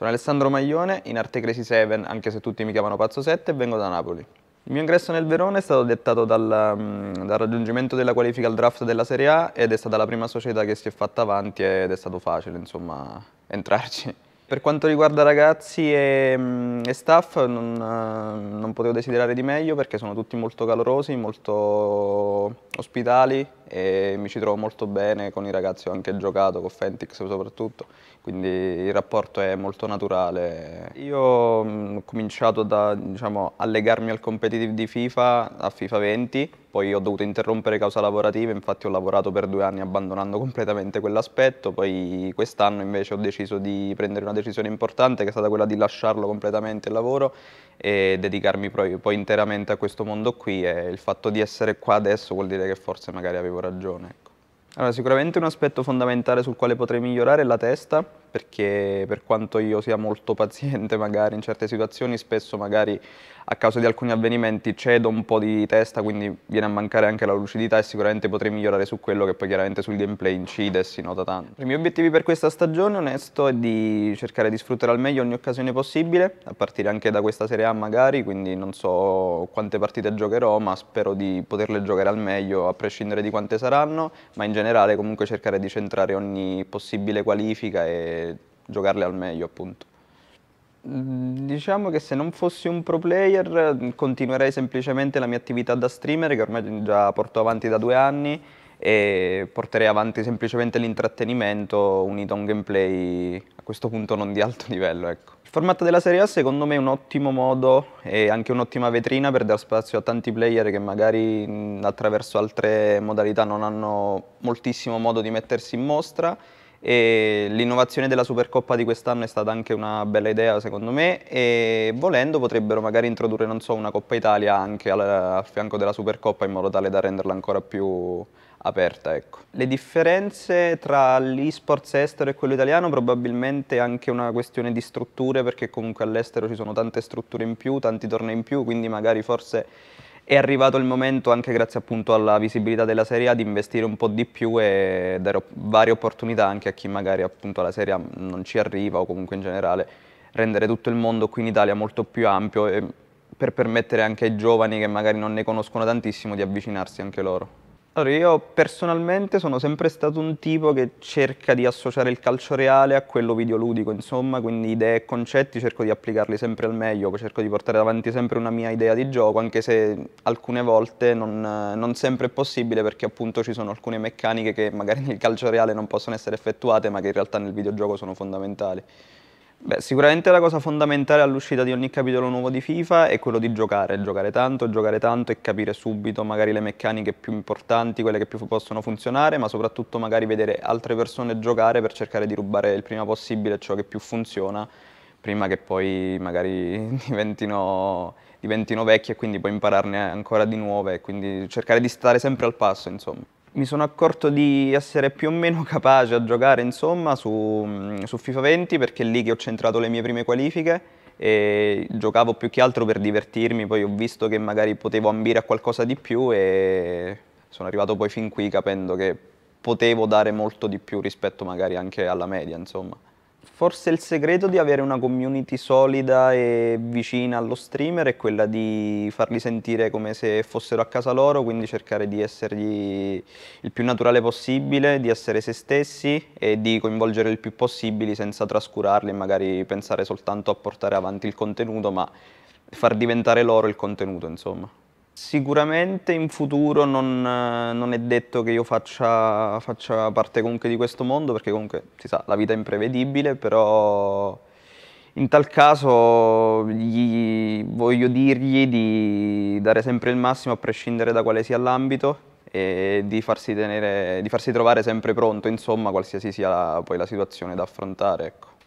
Sono Alessandro Maglione, in arte Crazy 7, anche se tutti mi chiamano Pazzo 7 e vengo da Napoli. Il mio ingresso nel Verona è stato dettato dal, mm, dal, raggiungimento della qualifica al draft della Serie A ed è stata la prima società che si è fatta avanti ed è stato facile, insomma, entrarci. Per quanto riguarda ragazzi e, mm, e staff non, non potevo desiderare di meglio perché sono tutti molto calorosi, molto ospitali, e mi ci trovo molto bene con i ragazzi, ho anche giocato con Fentix soprattutto, quindi il rapporto è molto naturale. Io mm, ho cominciato da, diciamo, a legarmi al competitive di FIFA, a FIFA 20, poi ho dovuto interrompere causa lavorativa, infatti ho lavorato per due anni abbandonando completamente quell'aspetto, poi quest'anno invece ho deciso di prendere una decisione importante che è stata quella di lasciarlo completamente il lavoro e dedicarmi poi, poi interamente a questo mondo qui e il fatto di essere qua adesso vuol dire che forse magari avevo ragione. Ecco. Allora, sicuramente un aspetto fondamentale sul quale potrei migliorare è la testa, perché per quanto io sia molto paziente magari in certe situazioni, spesso magari a causa di alcuni avvenimenti cedo un po' di testa, quindi viene a mancare anche la lucidità e sicuramente potrei migliorare su quello che poi chiaramente sul gameplay incide e si nota tanto. I miei obiettivi per questa stagione, onesto, è di cercare di sfruttare al meglio ogni occasione possibile, a partire anche da questa Serie A magari, quindi non so quante partite giocherò, ma spero di poterle giocare al meglio a prescindere di quante saranno, ma in generale comunque cercare di centrare ogni possibile qualifica e giocarle al meglio appunto. Mm, diciamo che se non fossi un pro player continuerei semplicemente la mia attività da streamer che ormai già porto avanti da due anni e porterei avanti semplicemente l'intrattenimento unito a un gameplay a questo punto non di alto livello. Ecco. Il format della Serie A secondo me è un ottimo modo e anche un'ottima vetrina per dare spazio a tanti player che magari mm, attraverso altre modalità non hanno moltissimo modo di mettersi in mostra e l'innovazione della Supercoppa di quest'anno è stata anche una bella idea secondo me e volendo potrebbero magari introdurre non so, una Coppa Italia anche al, al fianco della Supercoppa in modo tale da renderla ancora più aperta. Ecco. Le differenze tra l'e-sports estero e quello italiano probabilmente è anche una questione di strutture perché comunque all'estero ci sono tante strutture in più, tanti tornei in più quindi magari forse è arrivato il momento, anche grazie appunto alla visibilità della Serie A, di investire un po' di più e dare varie opportunità anche a chi magari appunto alla Serie A non ci arriva o comunque in generale rendere tutto il mondo qui in Italia molto più ampio per permettere anche ai giovani che magari non ne conoscono tantissimo di avvicinarsi anche loro. Allora, io personalmente sono sempre stato un tipo che cerca di associare il calcio reale a quello videoludico, insomma, quindi idee e concetti cerco di applicarli sempre al meglio, cerco di portare avanti sempre una mia idea di gioco, anche se alcune volte non, non sempre è possibile perché appunto ci sono alcune meccaniche che magari nel calcio reale non possono essere effettuate, ma che in realtà nel videogioco sono fondamentali. Beh, sicuramente la cosa fondamentale all'uscita di ogni capitolo nuovo di FIFA è quello di giocare, giocare tanto, giocare tanto e capire subito magari le meccaniche più importanti, quelle che più possono funzionare, ma soprattutto magari vedere altre persone giocare per cercare di rubare il prima possibile ciò che più funziona, prima che poi magari diventino, diventino vecchi e quindi poi impararne ancora di nuove, quindi cercare di stare sempre al passo, insomma mi sono accorto di essere più o meno capace a giocare insomma, su, su, FIFA 20 perché è lì che ho centrato le mie prime qualifiche e giocavo più che altro per divertirmi, poi ho visto che magari potevo ambire a qualcosa di più e sono arrivato poi fin qui capendo che potevo dare molto di più rispetto magari anche alla media insomma. Forse il segreto di avere una community solida e vicina allo streamer è quella di farli sentire come se fossero a casa loro, quindi cercare di essergli il più naturale possibile, di essere se stessi e di coinvolgere il più possibile senza trascurarli e magari pensare soltanto a portare avanti il contenuto, ma far diventare loro il contenuto, insomma. Sicuramente in futuro non, eh, non è detto che io faccia, faccia, parte comunque di questo mondo perché comunque si sa la vita è imprevedibile però in tal caso voglio dirgli di dare sempre il massimo a prescindere da quale sia l'ambito e di farsi, tenere, di farsi, trovare sempre pronto insomma qualsiasi sia la, poi la situazione da affrontare. Ecco.